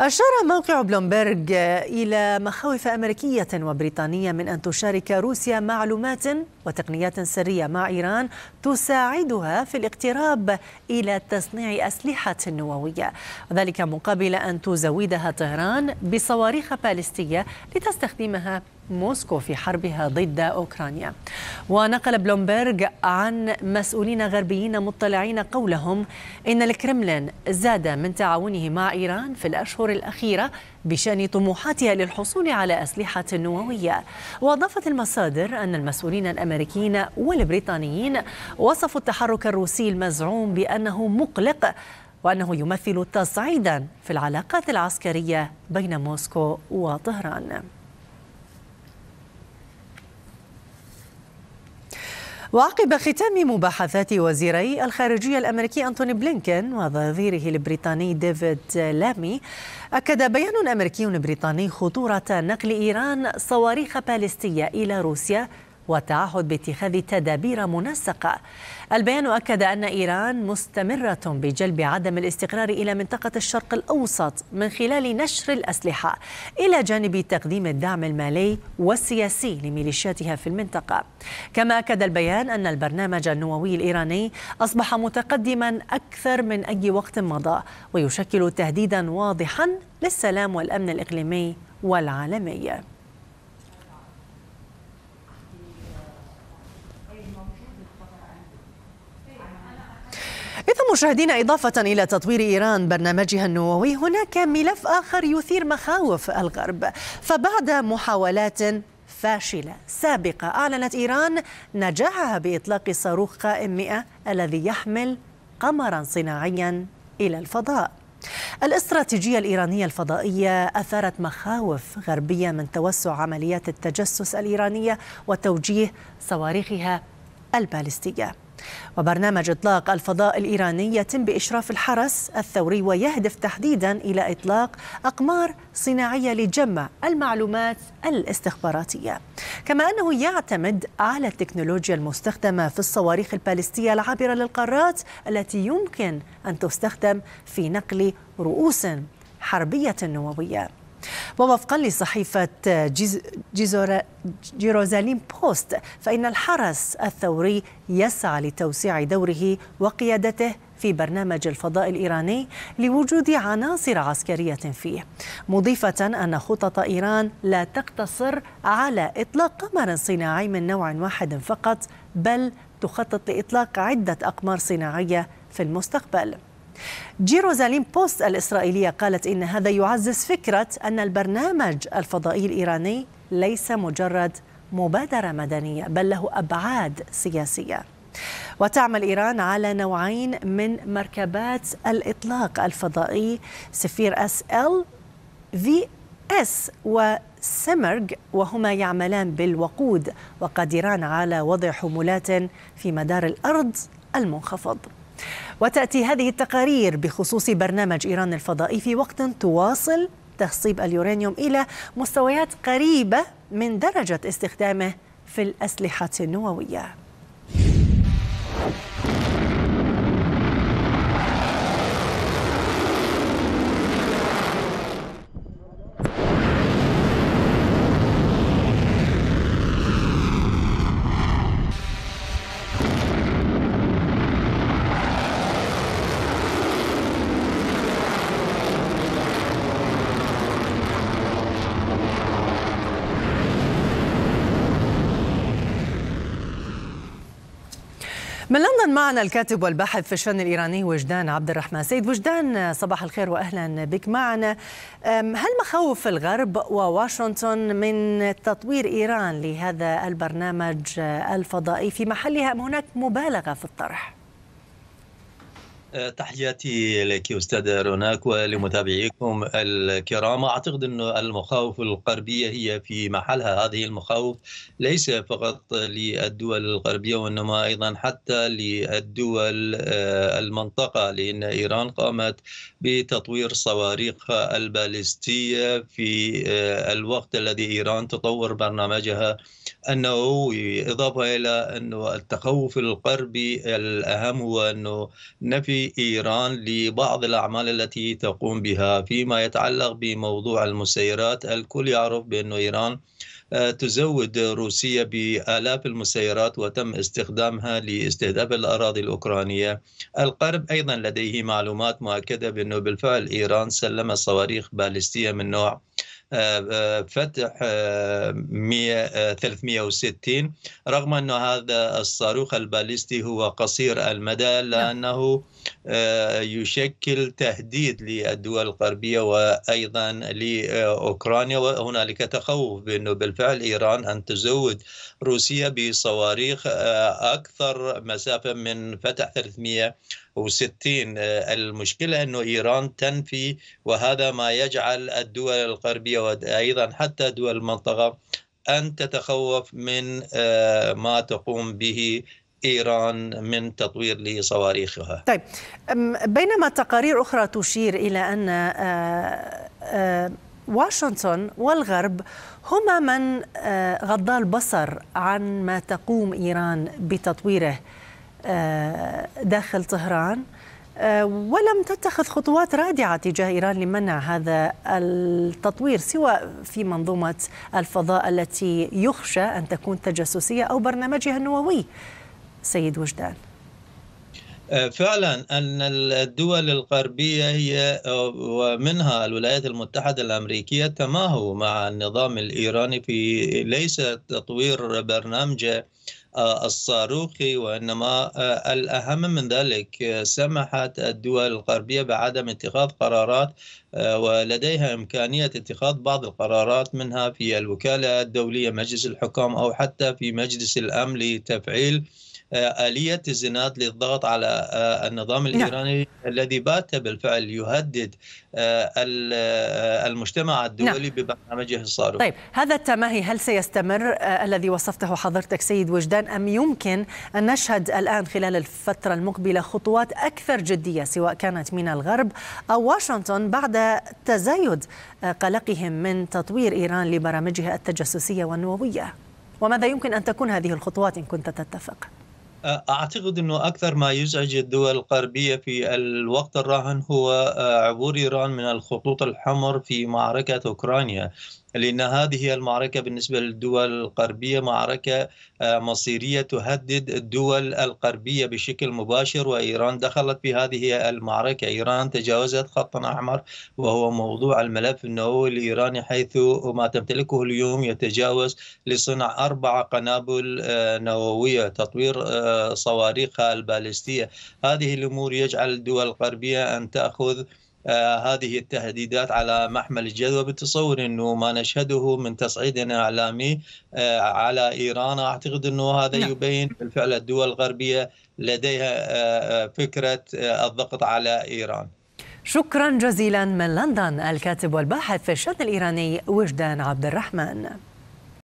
أشار موقع بلومبرج إلى مخاوف أمريكية وبريطانية من أن تشارك روسيا معلومات وتقنيات سرية مع إيران تساعدها في الاقتراب إلى تصنيع أسلحة نووية وذلك مقابل أن تزودها طهران بصواريخ باليستية لتستخدمها موسكو في حربها ضد أوكرانيا ونقل بلومبرغ عن مسؤولين غربيين مطلعين قولهم إن الكرملين زاد من تعاونه مع إيران في الأشهر الأخيرة بشأن طموحاتها للحصول على أسلحة نووية وأضافت المصادر أن المسؤولين الأمريكيين والبريطانيين وصفوا التحرك الروسي المزعوم بأنه مقلق وأنه يمثل تصعيدا في العلاقات العسكرية بين موسكو وطهران وعقب ختام مباحثات وزيري الخارجية الأمريكي أنتوني بلينكن ونظيره البريطاني ديفيد لامي أكد بيان أمريكي بريطاني خطورة نقل إيران صواريخ باليستية إلى روسيا والتعهد باتخاذ تدابير منسقة البيان أكد أن إيران مستمرة بجلب عدم الاستقرار إلى منطقة الشرق الأوسط من خلال نشر الأسلحة إلى جانب تقديم الدعم المالي والسياسي لميليشياتها في المنطقة كما أكد البيان أن البرنامج النووي الإيراني أصبح متقدما أكثر من أي وقت مضى ويشكل تهديدا واضحا للسلام والأمن الإقليمي والعالمي مشاهدينا إضافة إلى تطوير إيران برنامجها النووي هناك ملف آخر يثير مخاوف الغرب فبعد محاولات فاشلة سابقة أعلنت إيران نجاحها بإطلاق صاروخ قائم 100 الذي يحمل قمرا صناعيا إلى الفضاء الاستراتيجية الإيرانية الفضائية أثارت مخاوف غربية من توسع عمليات التجسس الإيرانية وتوجيه صواريخها البالستية وبرنامج إطلاق الفضاء الإيراني يتم بإشراف الحرس الثوري ويهدف تحديدا إلى إطلاق أقمار صناعية لجمع المعلومات الاستخباراتية كما أنه يعتمد على التكنولوجيا المستخدمة في الصواريخ البالستية العابرة للقارات التي يمكن أن تستخدم في نقل رؤوس حربية نووية ووفقا لصحيفة جيروزاليم بوست فإن الحرس الثوري يسعى لتوسيع دوره وقيادته في برنامج الفضاء الإيراني لوجود عناصر عسكرية فيه مضيفة أن خطط إيران لا تقتصر على إطلاق قمر صناعي من نوع واحد فقط بل تخطط لإطلاق عدة أقمار صناعية في المستقبل جيروزاليم بوست الإسرائيلية قالت إن هذا يعزز فكرة أن البرنامج الفضائي الإيراني ليس مجرد مبادرة مدنية بل له أبعاد سياسية وتعمل إيران على نوعين من مركبات الإطلاق الفضائي سفير اس ال في اس وسمرج وهما يعملان بالوقود وقادران على وضع حمولات في مدار الأرض المنخفض وتأتي هذه التقارير بخصوص برنامج إيران الفضائي في وقت تواصل تخصيب اليورانيوم إلى مستويات قريبة من درجة استخدامه في الأسلحة النووية من لندن معنا الكاتب والباحث في الشان الإيراني وجدان عبد الرحمن سيد وجدان صباح الخير وأهلا بك معنا هل مخاوف الغرب وواشنطن من تطوير إيران لهذا البرنامج الفضائي في محلها أم هناك مبالغة في الطرح؟ تحياتي لك استاذ روناك ولمتابعيكم الكرام اعتقد ان المخاوف الغربيه هي في محلها هذه المخاوف ليس فقط للدول الغربيه وانما ايضا حتى للدول آه، المنطقه لان ايران قامت بتطوير صواريخها البالستيه في آه، الوقت الذي ايران تطور برنامجها النووي اضافه الى انه التخوف الغربي الاهم هو انه نفي إيران لبعض الأعمال التي تقوم بها فيما يتعلق بموضوع المسيرات الكل يعرف بأن إيران آه، تزود روسيا بآلاف المسيرات وتم استخدامها لاستهداف الأراضي الأوكرانية القرب أيضا لديه معلومات مؤكدة بأنه بالفعل إيران سلم صواريخ باليستية من نوع فتح 360 آه، آه، رغم أن هذا الصاروخ الباليستي هو قصير المدى نعم. لأنه آه، يشكل تهديد للدول الغربية وأيضا لأوكرانيا وهنالك تخوف بأنه بالفعل إيران أن تزود روسيا بصواريخ أكثر مسافة من فتح 300 وستين آه، المشكلة أنه إيران تنفي وهذا ما يجعل الدول الغربية وأيضا حتى دول المنطقة أن تتخوف من آه، ما تقوم به ايران من تطوير لصواريخها. طيب بينما تقارير اخرى تشير الى ان آه، واشنطن والغرب هما من غضا البصر عن ما تقوم ايران بتطويره آه، داخل طهران آه، ولم تتخذ خطوات رادعة تجاه إيران لمنع هذا التطوير سوى في منظومة الفضاء التي يخشى أن تكون تجسسية أو برنامجها النووي سيد وجدان آه، فعلا ان الدول الغربيه هي ومنها الولايات المتحده الامريكيه تماهوا مع النظام الايراني في ليس تطوير برنامجه الصاروخي وإنما آه، الأهم من ذلك آه، سمحت الدول الغربية بعدم اتخاذ قرارات آه، ولديها إمكانية اتخاذ بعض القرارات منها في الوكالة الدولية مجلس الحكام أو حتى في مجلس الأمن لتفعيل آه، آلية الزناد للضغط على آه، النظام نعم. الإيراني نعم. الذي بات بالفعل يهدد آه، المجتمع الدولي نعم. ببرنامجه الصاروخ طيب هذا التماهي هل سيستمر الذي وصفته حضرتك سيد وجدان أم يمكن أن نشهد الآن خلال الفترة المقبلة خطوات أكثر جدية سواء كانت من الغرب أو واشنطن بعد تزايد قلقهم من تطوير إيران لبرامجها التجسسية والنووية وماذا يمكن أن تكون هذه الخطوات إن كنت تتفق؟ أه، اعتقد انه اكثر ما يزعج الدول الغربيه في الوقت الراهن هو أه، عبور ايران من الخطوط الحمر في معركه اوكرانيا لأن هذه المعركة بالنسبة للدول الغربية معركة آه، مصيرية تهدد الدول الغربية بشكل مباشر وإيران دخلت في هذه المعركة إيران تجاوزت خط أحمر وهو موضوع الملف النووي الإيراني حيث ما تمتلكه اليوم يتجاوز لصنع أربع قنابل آه، نووية تطوير آه، صواريخها البالستية هذه الأمور يجعل الدول الغربية أن تأخذ آه، هذه التهديدات على محمل الجدوى بالتصور انه ما نشهده من تصعيد اعلامي آه، على ايران اعتقد انه هذا نعم. يبين بالفعل الدول الغربيه لديها آه، فكره الضغط على ايران. شكرا جزيلا من لندن الكاتب والباحث في الشان الايراني وجدان عبد الرحمن.